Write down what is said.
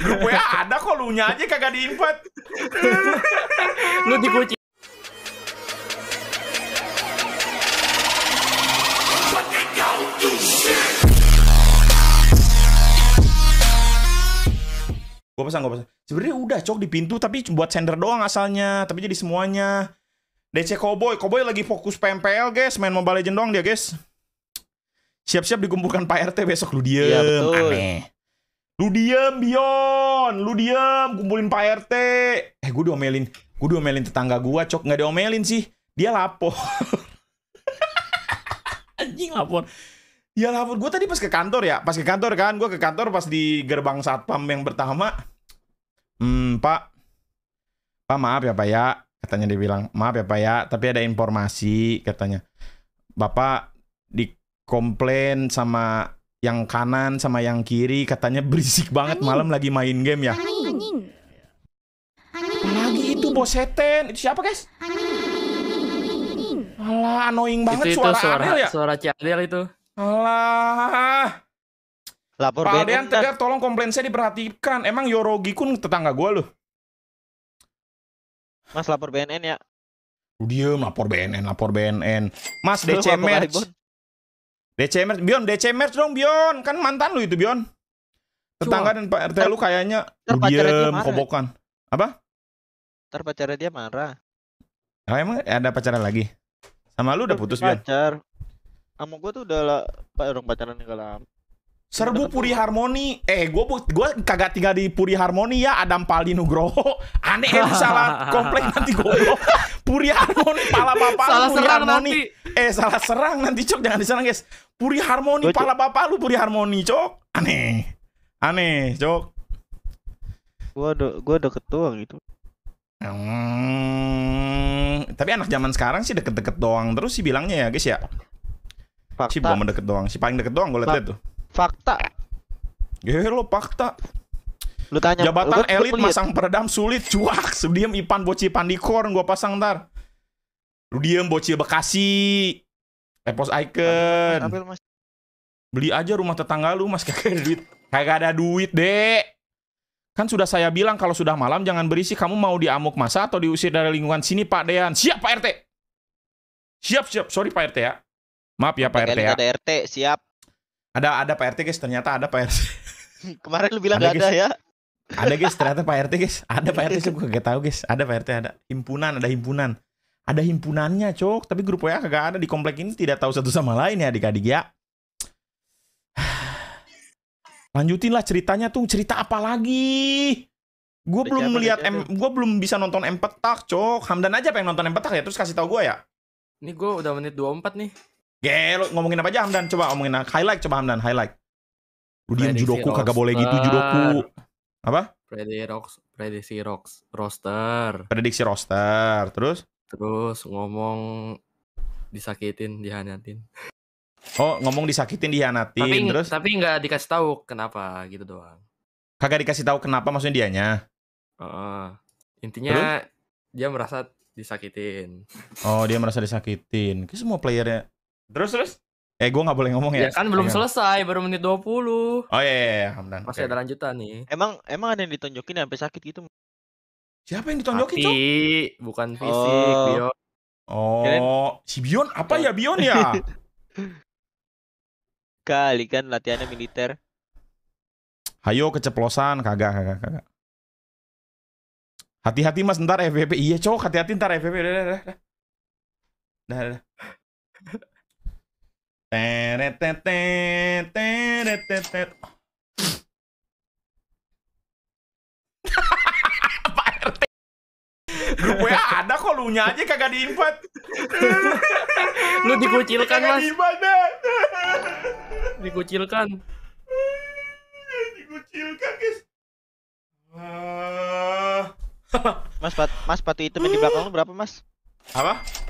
Grup WA ada kok lu nya aja kagak diinvite. lu dikunci. gua pasang, gue pasang. sebenernya udah cok di pintu, tapi buat sender doang asalnya. Tapi jadi semuanya. DC Cowboy, Cowboy lagi fokus PMPL guys, main Mobile Legends doang dia guys. Siap-siap dikumpulkan Pak RT besok lu diem. ya, betul. Aneh. Lu diem, Bion. Lu diem, kumpulin Pak RT. Eh, gue diomelin. Gue diomelin tetangga gue, Cok. Nggak diomelin sih. Dia lapor. Anjing lapor. Dia ya, lapor. Gue tadi pas ke kantor ya. Pas ke kantor kan. Gue ke kantor pas di gerbang Satpam yang pertama. Hmm, Pak. Pak, maaf ya, Pak ya. Katanya dia bilang, maaf ya, Pak ya. Tapi ada informasi, katanya. Bapak dikomplain sama yang kanan sama yang kiri katanya berisik banget malam lagi main game ya. Aning. Aning. Lagi itu bos seten. Itu siapa, guys? Alah, annoying banget itu, suara, itu, suara Adel ya. Suara cialil itu. Alah. Lapor Pak Aldean Tegar tolong komplain saya diperhatikan. Emang Yorogi kun tetangga gue loh. Mas lapor BNN ya. Diam lapor BNN, lapor BNN. Mas DC Match. DC Merch, Bion, DC Merch dong Bion. Kan mantan lu itu Bion. Tetangga Cua. dan Pak RT lu kayaknya lu diem, kobokan. Apa? Ntar pacarnya dia marah. Oh, emang ada pacaran lagi? Sama lu udah putus Bion? Pacar. Sama gua tuh udah Pak orang pacaran yang lama. Serbu Puri Harmoni. Eh, gue gua kagak tinggal di Puri Harmoni ya. Adam Paldi Nugroho. Aneh ini salah komplain nanti gue. Puri Harmoni, pala papa Salah Puri Harmoni. nanti eh salah serang nanti cok jangan diserang guys. Puri harmoni pala bapak lu puri harmoni cok. Aneh. Aneh cok. Gua do, gua ada ketua gitu. Hmm, tapi anak zaman sekarang sih deket-deket doang terus sih bilangnya ya guys ya. Fakta. Si bukan deket doang, si paling deket doang gue liat tuh. Fakta. Gih eh, lo fakta. Lu tanya. Jabatan elit masang peredam sulit, cuak. Sebelum Ipan boci pandikorn gue pasang ntar. Lu diem bocil Bekasi. Epos Icon. Beli aja rumah tetangga lu, Mas. Kagak ada duit. Kagak ada duit, Dek. Kan sudah saya bilang kalau sudah malam jangan berisi. Kamu mau diamuk masa atau diusir dari lingkungan sini, Pak Dean? Siap, Pak RT. Siap, siap. Sorry, Pak RT ya. Maaf ya, Pak RT ya. Ada RT, siap. Ada ada Pak RT, guys. Ternyata ada Pak RT. Kemarin lu bilang ada, gak ada ya. Ada guys, ternyata Pak RT guys. Ada Pak RT sih gue gak tahu guys. Ada Pak RT ada. Himpunan, ada himpunan ada himpunannya cok tapi grup WA kagak ada di komplek ini tidak tahu satu sama lain ya adik-adik ya lanjutin ceritanya tuh cerita apa lagi gue belum melihat m gue belum bisa nonton M petak cok Hamdan aja pengen nonton M petak ya terus kasih tau gue ya ini gue udah menit 24 nih Gelo, ngomongin apa aja Hamdan? Coba ngomongin highlight, coba Hamdan highlight. Lu diem judoku roster. kagak boleh gitu judoku. Apa? Prediksi rocks, prediksi rocks, roster. Prediksi roster, terus? Terus ngomong disakitin, dihanatin. Oh, ngomong disakitin, dihanatin. Tapi, terus? Tapi nggak dikasih tahu kenapa gitu doang. Kagak dikasih tahu kenapa maksudnya dianya. Uh, intinya terus? dia merasa disakitin. Oh, dia merasa disakitin. Kayak semua playernya. Terus terus? Eh, gue nggak boleh ngomong ya. Ya kan belum Ayo. selesai, baru menit 20. Oh iya, iya, iya. Masih okay. ada lanjutan nih. Emang emang ada yang ditunjukin sampai sakit gitu? Siapa yang ditonjokin, Hati, Cok? bukan oh. fisik, oh. Bion. Oh, si Bion apa ya Bion ya? Kali kan latihannya militer. Hayo keceplosan, kagak, kagak, kagak. Hati-hati mas, ntar FVP. Iya Cok, hati-hati ntar FVP. Udah, udah, udah. Udah, udah. Teret, teret, tete. teret. Grup WA ada kok lu nya aja kagak diinvite. lu dikucilkan, Mas. Dikucilkan. dikucilkan, guys. Ah. mas Pat, Mas Patu itu di belakang lu berapa, Mas? Apa?